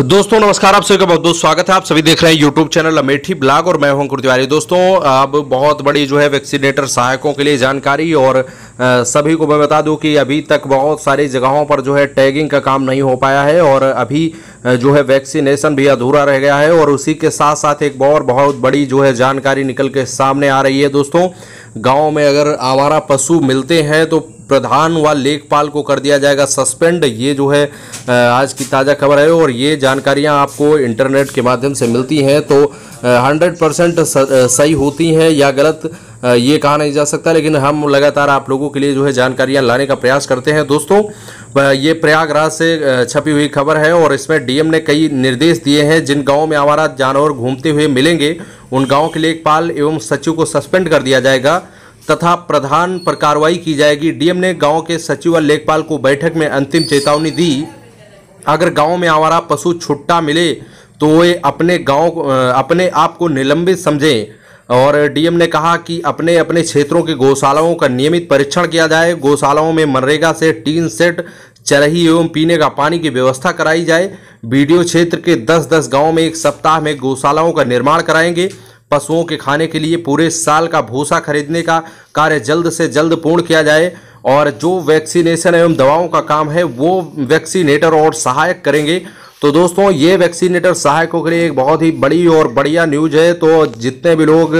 दोस्तों नमस्कार आप सभी का बहुत बहुत स्वागत है आप सभी देख रहे हैं यूट्यूब चैनल अमेठी ब्लॉग और मैं हूं अंकुर तिवारी दोस्तों अब बहुत बड़ी जो है वैक्सीनेटर सहायकों के लिए जानकारी और सभी को मैं बता दूं कि अभी तक बहुत सारी जगहों पर जो है टैगिंग का काम नहीं हो पाया है और अभी जो है वैक्सीनेशन भी अधूरा रह गया है और उसी के साथ साथ एक और बहुत बड़ी जो है जानकारी निकल के सामने आ रही है दोस्तों गांव में अगर आवारा पशु मिलते हैं तो प्रधान व लेखपाल को कर दिया जाएगा सस्पेंड ये जो है आज की ताज़ा खबर है और ये जानकारियां आपको इंटरनेट के माध्यम से मिलती हैं तो हंड्रेड परसेंट सही होती हैं या गलत ये कहा नहीं जा सकता लेकिन हम लगातार आप लोगों के लिए जो है जानकारियाँ लाने का प्रयास करते हैं दोस्तों ये प्रयागराज से छपी हुई खबर है और इसमें डीएम ने कई निर्देश दिए हैं जिन गांवों में आवारा जानवर घूमते हुए मिलेंगे उन गांवों के लेखपाल एवं सचिव को सस्पेंड कर दिया जाएगा तथा प्रधान पर कार्रवाई की जाएगी डीएम ने गांव के सचिव और लेखपाल को बैठक में अंतिम चेतावनी दी अगर गाँव में आवारा पशु छुट्टा मिले तो वे अपने गाँव अपने आप को निलंबित समझें और डीएम ने कहा कि अपने अपने क्षेत्रों के गौशालाओं का नियमित परीक्षण किया जाए गौशालाओं में मनरेगा से टीन सेट चरही एवं पीने का पानी की व्यवस्था कराई जाए बीडीओ क्षेत्र के 10-10 गाँव में एक सप्ताह में गौशालाओं का निर्माण कराएंगे पशुओं के खाने के लिए पूरे साल का भूसा खरीदने का कार्य जल्द से जल्द पूर्ण किया जाए और जो वैक्सीनेशन एवं दवाओं का काम है वो वैक्सीनेटर और सहायक करेंगे तो दोस्तों ये वैक्सीनेटर सहायकों के लिए एक बहुत ही बड़ी और बढ़िया न्यूज है तो जितने भी लोग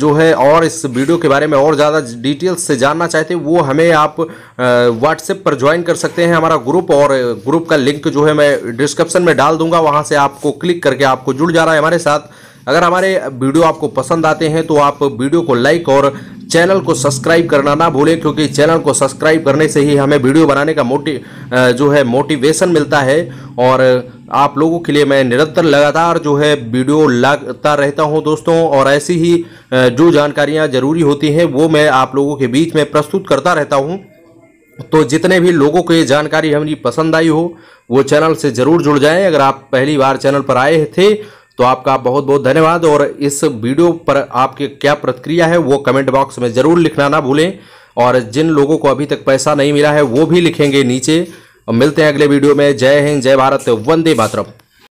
जो है और इस वीडियो के बारे में और ज़्यादा डिटेल्स से जानना चाहते हैं वो हमें आप व्हाट्सएप पर ज्वाइन कर सकते हैं हमारा ग्रुप और ग्रुप का लिंक जो है मैं डिस्क्रिप्शन में डाल दूंगा वहाँ से आपको क्लिक करके आपको जुड़ जा रहा है हमारे साथ अगर हमारे वीडियो आपको पसंद आते हैं तो आप वीडियो को लाइक और चैनल को सब्सक्राइब करना ना भूलें क्योंकि चैनल को सब्सक्राइब करने से ही हमें वीडियो बनाने का मोटी जो है मोटिवेशन मिलता है और आप लोगों के लिए मैं निरंतर लगातार जो है वीडियो लाता रहता हूं दोस्तों और ऐसी ही जो जानकारियां ज़रूरी होती हैं वो मैं आप लोगों के बीच में प्रस्तुत करता रहता हूँ तो जितने भी लोगों को ये जानकारी हमारी पसंद आई हो वो चैनल से ज़रूर जुड़ जाएँ अगर आप पहली बार चैनल पर आए थे तो आपका बहुत बहुत धन्यवाद और इस वीडियो पर आपकी क्या प्रतिक्रिया है वो कमेंट बॉक्स में ज़रूर लिखना ना भूलें और जिन लोगों को अभी तक पैसा नहीं मिला है वो भी लिखेंगे नीचे मिलते हैं अगले वीडियो में जय हिंद जय भारत वंदे मातरम